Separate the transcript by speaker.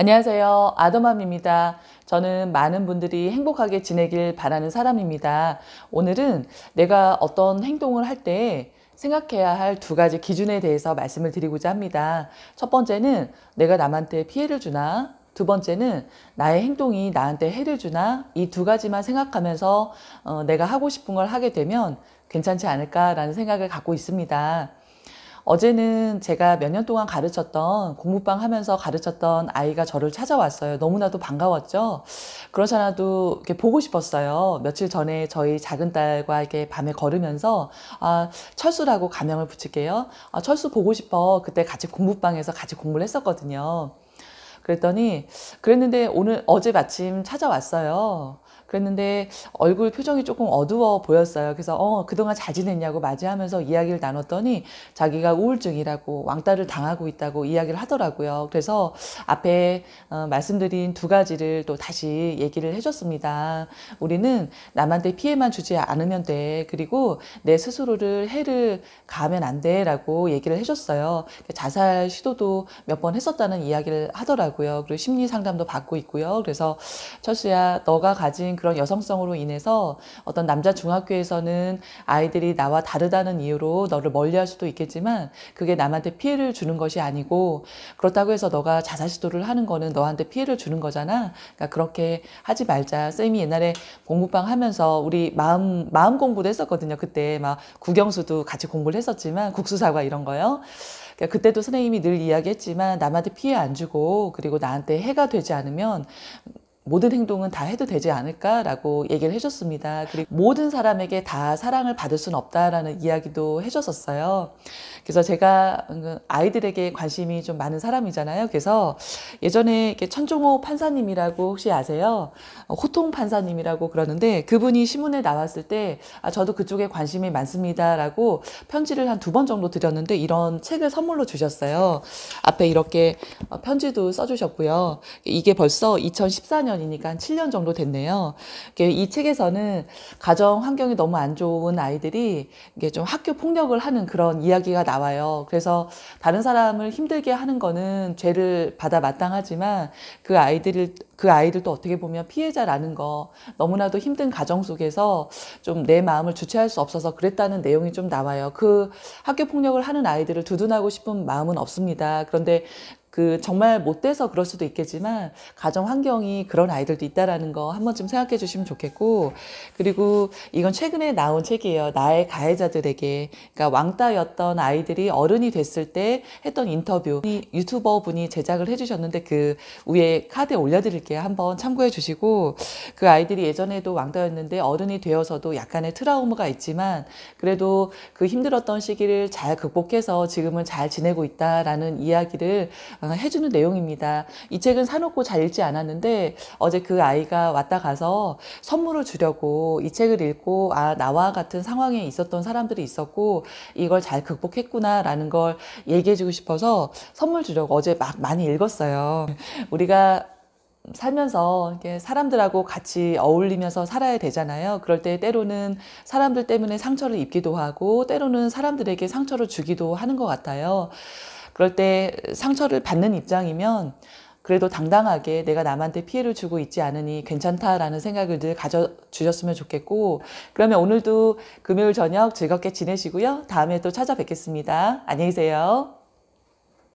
Speaker 1: 안녕하세요. 아더맘입니다. 저는 많은 분들이 행복하게 지내길 바라는 사람입니다. 오늘은 내가 어떤 행동을 할 때 생각해야 할 두 가지 기준에 대해서 말씀을 드리고자 합니다. 첫 번째는 내가 남한테 피해를 주나 두 번째는 나의 행동이 나한테 해를 주나 이 두 가지만 생각하면서 어, 내가 하고 싶은 걸 하게 되면 괜찮지 않을까라는 생각을 갖고 있습니다. 어제는 제가 몇 년 동안 가르쳤던 공부방 하면서 가르쳤던 아이가 저를 찾아왔어요. 너무나도 반가웠죠. 그러잖아도 이렇게 보고 싶었어요. 며칠 전에 저희 작은 딸과 이렇게 밤에 걸으면서 아, 철수라고 가명을 붙일게요. 아, 철수 보고 싶어. 그때 같이 공부방에서 같이 공부를 했었거든요. 그랬더니 그랬는데 오늘 어제 마침 찾아왔어요. 그랬는데 얼굴 표정이 조금 어두워 보였어요. 그래서 어 그동안 잘 지냈냐고 맞이하면서 이야기를 나눴더니 자기가 우울증이라고 왕따를 당하고 있다고 이야기를 하더라고요. 그래서 앞에 어, 말씀드린 두 가지를 또 다시 얘기를 해줬습니다. 우리는 남한테 피해만 주지 않으면 돼. 그리고 내 스스로를 해를 가면안 돼라고 얘기를 해줬어요. 자살 시도도 몇 번 했었다는 이야기를 하더라고요. 그리고 심리 상담도 받고 있고요. 그래서 철수야 너가 가진 그런 여성성으로 인해서 어떤 남자 중학교에서는 아이들이 나와 다르다는 이유로 너를 멀리할 수도 있겠지만 그게 남한테 피해를 주는 것이 아니고 그렇다고 해서 너가 자살 시도를 하는 거는 너한테 피해를 주는 거잖아. 그러니까 그렇게 하지 말자. 쌤이 옛날에 공부방 하면서 우리 마음 마음 공부도 했었거든요. 그때 막 국영수도 같이 공부를 했었지만 국수사과 이런 거요. 그니까 그때도 선생님이 늘 이야기했지만 남한테 피해 안 주고 그리고 나한테 해가 되지 않으면 모든 행동은 다 해도 되지 않을까라고 얘기를 해줬습니다. 그리고 모든 사람에게 다 사랑을 받을 순 없다라는 이야기도 해줬었어요. 그래서 제가 그 아이들에게 관심이 좀 많은 사람이잖아요. 그래서 예전에 천종호 판사님이라고 혹시 아세요? 어, 호통 판사님이라고 그러는데 그분이 신문에 나왔을 때 아, 저도 그쪽에 관심이 많습니다라고 편지를 한 두 번 정도 드렸는데 이런 책을 선물로 주셨어요. 앞에 이렇게 어, 편지도 써주셨고요. 이게 벌써 2014년 2015년이니까 한 7년 정도 됐네요. 이 책에서는 가정 환경이 너무 안 좋은 아이들이 이게 좀 학교 폭력을 하는 그런 이야기가 나와요. 그래서 다른 사람을 힘들게 하는 거는 죄를 받아 마땅하지만 그 아이들을 그 아이들도 어떻게 보면 피해자라는 거 너무나도 힘든 가정 속에서 좀 내 마음을 주체할 수 없어서 그랬다는 내용이 좀 나와요. 그 학교 폭력을 하는 아이들을 두둔하고 싶은 마음은 없습니다. 그런데 그 정말 못돼서 그럴 수도 있겠지만 가정 환경이 그런 아이들도 있다라는 거 한 번쯤 생각해 주시면 좋겠고 그리고 이건 최근에 나온 책이에요 나의 가해자들에게 그러니까 왕따였던 아이들이 어른이 됐을 때 했던 인터뷰 유튜버 분이 제작을 해주셨는데 그 위에 카드에 올려드릴게요 한번 참고해 주시고 그 아이들이 예전에도 왕따였는데 어른이 되어서도 약간의 트라우마가 있지만 그래도 그 힘들었던 시기를 잘 극복해서 지금은 잘 지내고 있다라는 이야기를 어, 해주는 내용입니다. 이 책은 사놓고 잘 읽지 않았는데 어제 그 아이가 왔다 가서 선물을 주려고 이 책을 읽고 아 나와 같은 상황에 있었던 사람들이 있었고 이걸 잘 극복했구나라는 걸 얘기해주고 싶어서 선물 주려고 어제 막 많이 읽었어요. 우리가 살면서 이렇게 사람들하고 같이 어울리면서 살아야 되잖아요. 그럴 때 때로는 사람들 때문에 상처를 입기도 하고 때로는 사람들에게 상처를 주기도 하는 것 같아요. 그럴 때 상처를 받는 입장이면 그래도 당당하게 내가 남한테 피해를 주고 있지 않으니 괜찮다라는 생각을 늘 가져주셨으면 좋겠고 그러면 오늘도 금요일 저녁 즐겁게 지내시고요. 다음에 또 찾아뵙겠습니다. 안녕히 계세요.